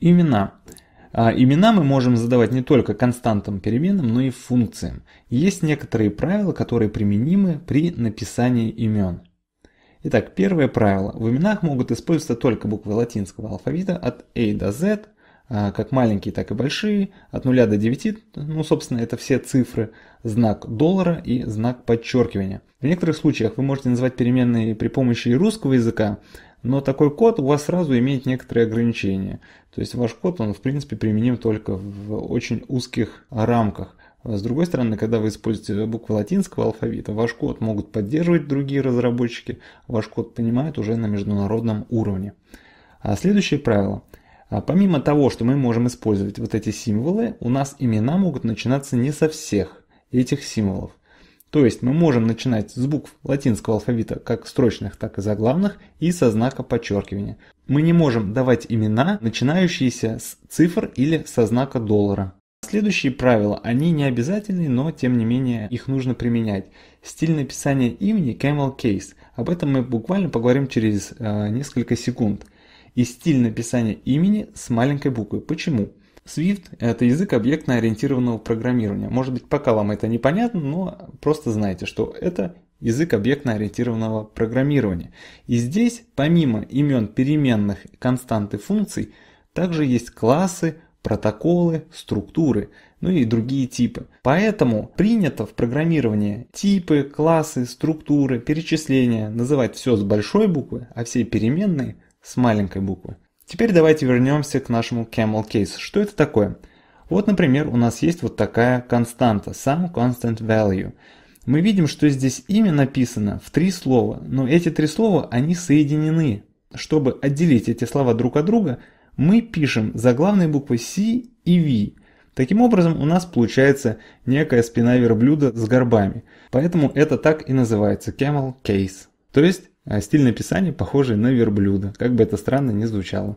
Имена. А имена мы можем задавать не только константам переменам, но и функциям. Есть некоторые правила, которые применимы при написании имен. Итак, первое правило. В именах могут использоваться только буквы латинского алфавита от A до Z, а, как маленькие, так и большие, от 0 до 9, ну, собственно, это все цифры, знак доллара и знак подчеркивания. В некоторых случаях вы можете назвать переменные при помощи русского языка, но такой код у вас сразу имеет некоторые ограничения. То есть ваш код, он в принципе применим только в очень узких рамках. С другой стороны, когда вы используете буквы латинского алфавита, ваш код могут поддерживать другие разработчики, ваш код понимают уже на международном уровне. А следующее правило. А помимо того, что мы можем использовать вот эти символы, у нас имена могут начинаться не со всех этих символов. То есть мы можем начинать с букв латинского алфавита, как строчных, так и заглавных, и со знака подчеркивания. Мы не можем давать имена, начинающиеся с цифр или со знака доллара. Следующие правила, они не обязательны, но тем не менее их нужно применять. Стиль написания имени Camel Case. Об этом мы буквально поговорим через э, несколько секунд. И стиль написания имени с маленькой буквы. Почему? Swift – это язык объектно-ориентированного программирования. Может быть, пока вам это непонятно, но просто знайте, что это язык объектно-ориентированного программирования. И здесь, помимо имен переменных, констант и функций, также есть классы, протоколы, структуры, ну и другие типы. Поэтому принято в программировании типы, классы, структуры, перечисления называть все с большой буквы, а все переменные с маленькой буквы. Теперь давайте вернемся к нашему camel case. Что это такое? Вот, например, у нас есть вот такая константа, sum constant value. Мы видим, что здесь имя написано в три слова, но эти три слова, они соединены. Чтобы отделить эти слова друг от друга, мы пишем заглавные буквы C и V. Таким образом, у нас получается некая спина верблюда с горбами. Поэтому это так и называется camel case. То есть а стиль написания похожий на верблюда, как бы это странно ни звучало.